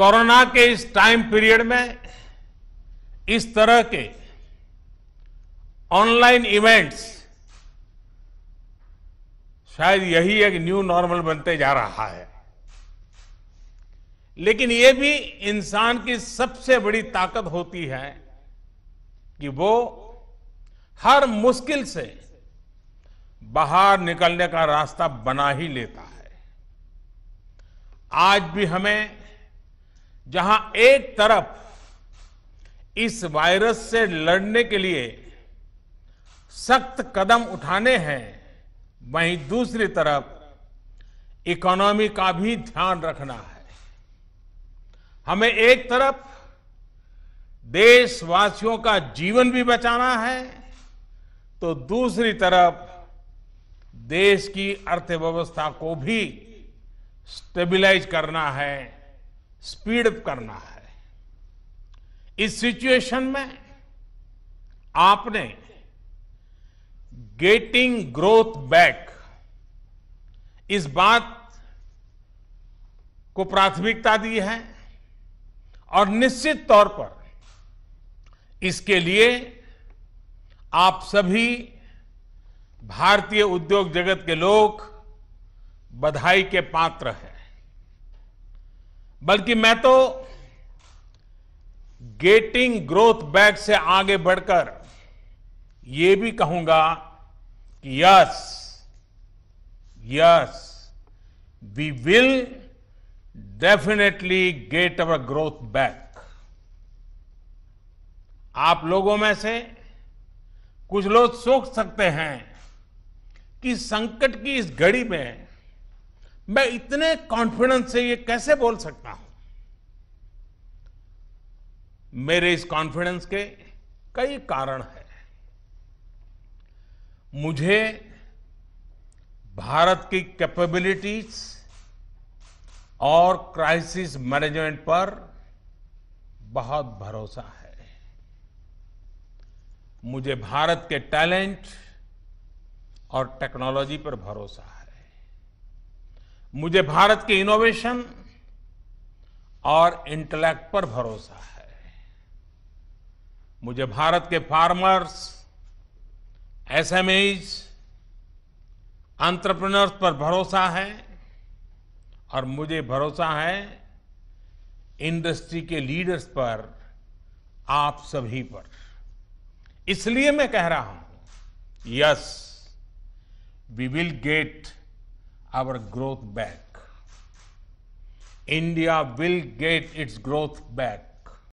Corona के इस time period में इस तरह के ऑनलाइन इवेंट्स शायद यही एक न्यू नॉर्मल बनते जा रहा है लेकिन ये भी इंसान की सबसे बड़ी ताकत होती है कि वो हर मुश्किल से बाहर निकलने का रास्ता बना ही लेता है आज भी हमें जहां एक तरफ इस वायरस से लड़ने के लिए सख्त कदम उठाने हैं वहीं दूसरी तरफ इकोनॉमी का भी ध्यान रखना है हमें एक तरफ देशवासियों का जीवन भी बचाना है तो दूसरी तरफ देश की अर्थव्यवस्था को भी स्टेबिलाइज करना है स्पीड अप करना है इस सिचुएशन में आपने गेटिंग ग्रोथ बैक इस बात को प्राथमिकता दी है और निश्चित तौर पर इसके लिए आप सभी भारतीय उद्योग जगत के लोग बधाई के पात्र हैं बल्कि मैं तो गेटिंग ग्रोथ बैक से आगे बढ़कर ये भी कहूंगा कि yes yes we will definitely get our growth back आप लोगों में से कुछ लोग सोच सकते हैं कि संकट की इस घड़ी में मैं इतने कॉन्फिडेंस से ये कैसे बोल सकता हूं मेरे इस कॉन्फिडेंस के कई कारण हैं मुझे भारत की कैपेबिलिटीज और क्राइसिस मैनेजमेंट पर बहुत भरोसा है मुझे भारत के टैलेंट और टेक्नोलॉजी पर भरोसा है मुझे भारत के इनोवेशन और इंटेलेक्ट पर भरोसा है मुझे भारत के फार्मर्स एसएमईज एंटरप्रेन्योर्स पर भरोसा है और मुझे भरोसा है इंडस्ट्री के लीडर्स पर आप सभी पर इसलिए मैं कह रहा हूं yes we will get our growth back. India will get its growth back.